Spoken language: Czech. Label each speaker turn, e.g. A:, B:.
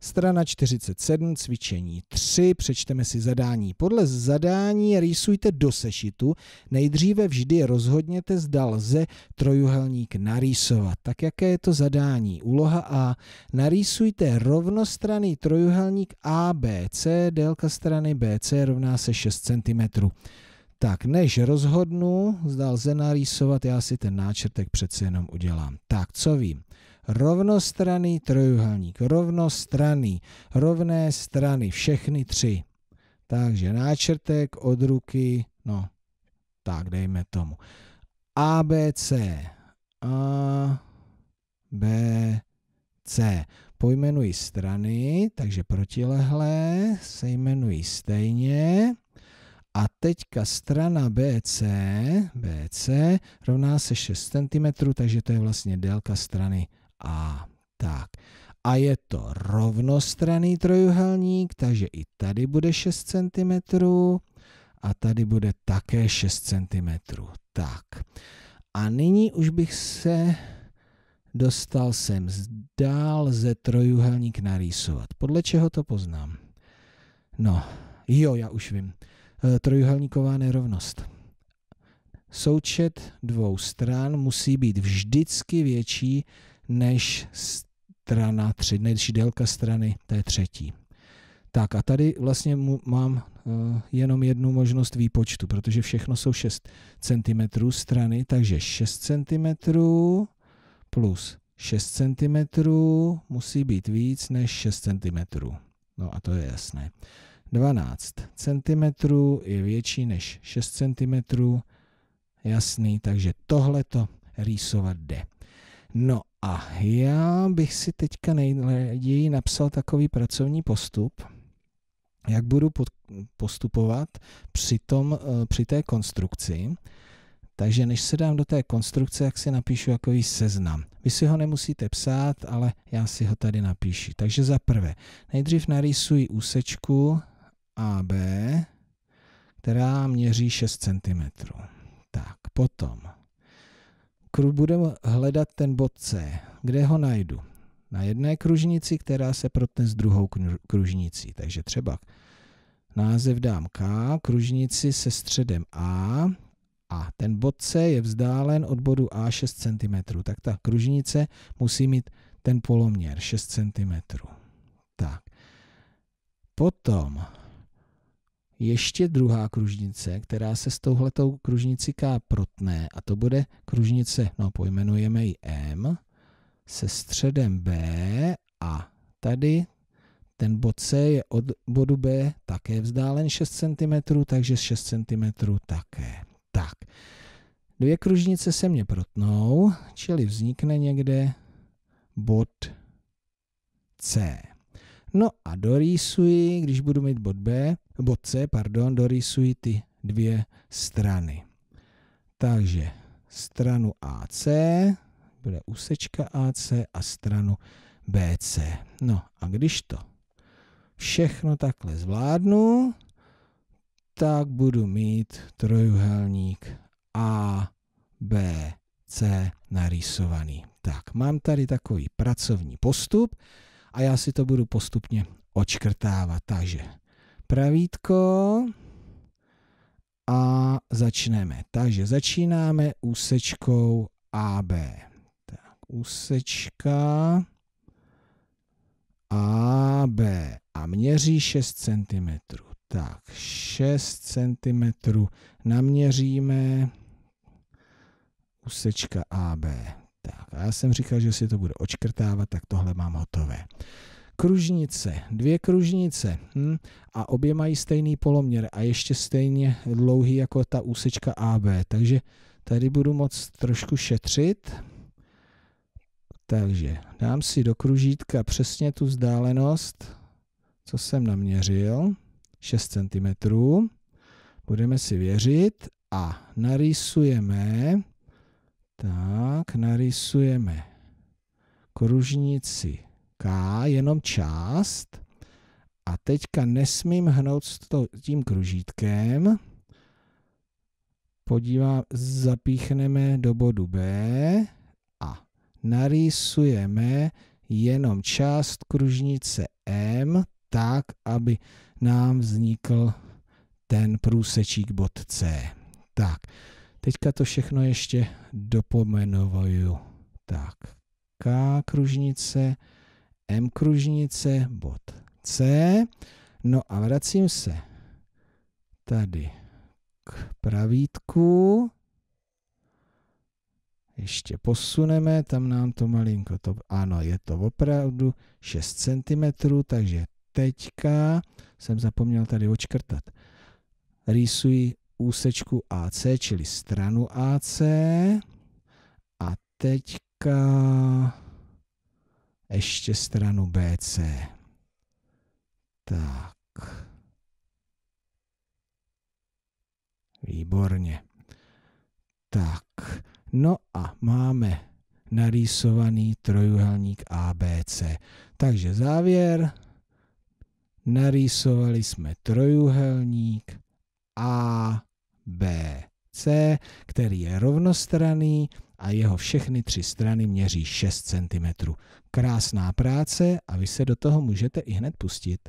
A: Strana 47, cvičení 3, přečteme si zadání. Podle zadání rýsujte do sešitu, nejdříve vždy rozhodněte, zda lze trojuhelník narýsovat. Tak jaké je to zadání? Úloha A. Narýsujte rovnostraný trojuhelník ABC, délka strany BC rovná se 6 cm. Tak, než rozhodnu, zda lze narýsovat, já si ten náčrtek přece jenom udělám. Tak, co vím? rovnostraný trojuhelník, rovnostraný, rovné strany, všechny tři. Takže náčrtek od ruky, no, tak dejme tomu. A, B, C. A, B, C. Pojmenuji strany, takže protilehlé se jmenují stejně. A teďka strana BC, BC rovná se 6 cm, takže to je vlastně délka strany a tak. A je to rovnostranný trojuhelník, takže i tady bude 6 cm a tady bude také 6 cm. Tak. A nyní už bych se dostal sem dál ze trojuhelník narýsovat. Podle čeho to poznám? No, jo, já už vím. E, trojuhelníková nerovnost. Součet dvou stran musí být vždycky větší než strana tři, než délka strany té třetí. Tak a tady vlastně mám eh, jenom jednu možnost výpočtu, protože všechno jsou 6 cm strany, takže 6 cm plus 6 cm musí být víc než 6 cm. No a to je jasné. 12 cm je větší než 6 cm, jasný, takže tohle to rýsovat jde. No a já bych si teďka nejději napsal takový pracovní postup, jak budu postupovat při, tom, eh, při té konstrukci. Takže než se dám do té konstrukce, jak si napíšu takový seznam. Vy si ho nemusíte psát, ale já si ho tady napíšu. Takže za prvé, nejdřív narýsuji úsečku AB, která měří 6 cm. Tak, potom budeme hledat ten bod C. Kde ho najdu? Na jedné kružnici, která se protne s druhou kružnicí. Takže třeba název dám K, kružnici se středem A a ten bod C je vzdálen od bodu A 6 cm. Tak ta kružnice musí mít ten poloměr 6 cm. Tak. Potom ještě druhá kružnice, která se s touhletou kružnicí K protne a to bude kružnice, no pojmenujeme ji M, se středem B a tady ten bod C je od bodu B také vzdálen 6 cm, takže 6 cm také. Tak, dvě kružnice se mě protnou, čili vznikne někde bod C. No a dorýsuji, když budu mít bod B, bod C, pardon, dorýsuji ty dvě strany. Takže stranu AC, bude úsečka AC a stranu BC. No a když to všechno takhle zvládnu, tak budu mít trojuhelník ABC narýsovaný. Tak, mám tady takový pracovní postup a já si to budu postupně očkrtávat. Takže pravítko a začneme. Takže začínáme úsečkou AB. Tak, úsečka AB a měří 6 cm. Tak, 6 cm naměříme úsečka AB očkrták. A já jsem říkal, že si to bude očkrtávat, tak tohle mám hotové. Kružnice, dvě kružnice hm, a obě mají stejný poloměr a ještě stejně dlouhý jako ta úsečka AB, takže tady budu moc trošku šetřit. Takže dám si do kružítka přesně tu vzdálenost, co jsem naměřil, 6 cm. Budeme si věřit a narýsujeme tak, narysujeme kružnici K, jenom část. A teďka nesmím hnout s tím kružítkem. Podívám, zapíchneme do bodu B a narýsujeme jenom část kružnice M, tak, aby nám vznikl ten průsečík bod C. Tak, Teďka to všechno ještě dopomenovuju. Tak, K kružnice, M kružnice, bod C. No a vracím se tady k pravítku. Ještě posuneme, tam nám to malinko, to, ano, je to opravdu 6 cm, takže teďka jsem zapomněl tady očkrtat. Rýsuji úsečku AC, čili stranu AC. A teďka ještě stranu BC. Tak. Výborně. Tak. No a máme narýsovaný trojuhelník ABC. Takže závěr. Narýsovali jsme trojuhelník A BC, který je rovnostraný a jeho všechny tři strany měří 6 cm. Krásná práce a vy se do toho můžete i hned pustit.